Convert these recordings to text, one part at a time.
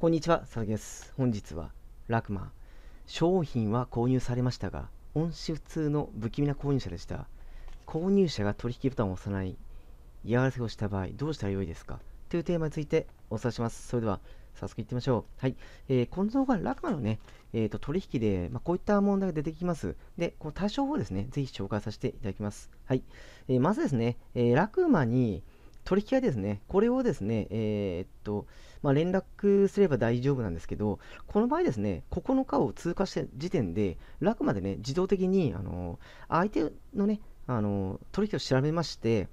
こんにちは、佐々木です。本日は、ラクマ。商品は購入されましたが、音質普通の不気味な購入者でした。購入者が取引ボタンを押さない嫌がらせをした場合、どうしたらよいですかというテーマについてお伝えします。それでは、早速いってみましょう。はい。えー、この動画、ラクマのね、えー、と取引で、まあ、こういった問題が出てきます。で、この対処法をですね、ぜひ紹介させていただきます。はい。えー、まずですね、えー、ラクマに、取引はですね、これをですね、えー、っと、まあ、連絡すれば大丈夫なんですけど、この場合ですね、9日を通過した時点で、楽までね、自動的に、あの、相手のね、あの、取引を調べまして、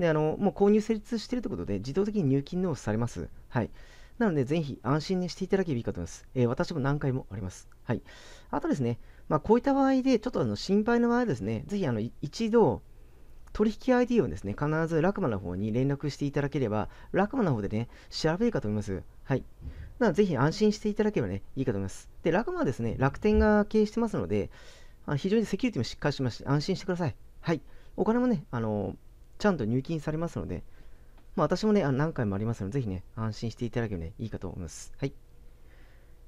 で、あの、もう購入成立しているということで、自動的に入金納付されます。はい。なので、ぜひ安心にしていただければいいかと思います。えー、私も何回もあります。はい。あとですね、まあ、こういった場合で、ちょっとあの心配の場合はですね、ぜひあの一度、取引 ID をですね、必ずラクマの方に連絡していただければ、ラクマの方でね、調べるかと思います。はい。なぜひ安心していただければね、いいかと思います。で、ラクマはですね、楽天が経営してますので、あ非常にセキュリティもしっかりしまし安心してください。はい。お金もね、あのちゃんと入金されますので、まあ、私もね、あ何回もありますので、ぜひね、安心していただければね、いいかと思います。はい。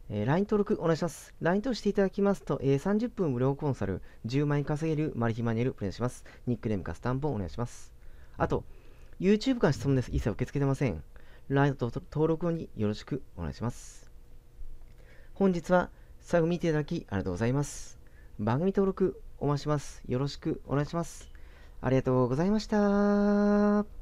えー、LINE 登録お願いします。LINE としていただきますと、えー、30分無料コンサル、10万円稼げるマル秘マニュアルプレンします。ニックネームかスタンプをお願いします。あと、YouTube から質問です。一切受け付けてません。LINE と登録によろしくお願いします。本日は最後見ていただきありがとうございます。番組登録お待ちします。よろしくお願いします。ありがとうございました。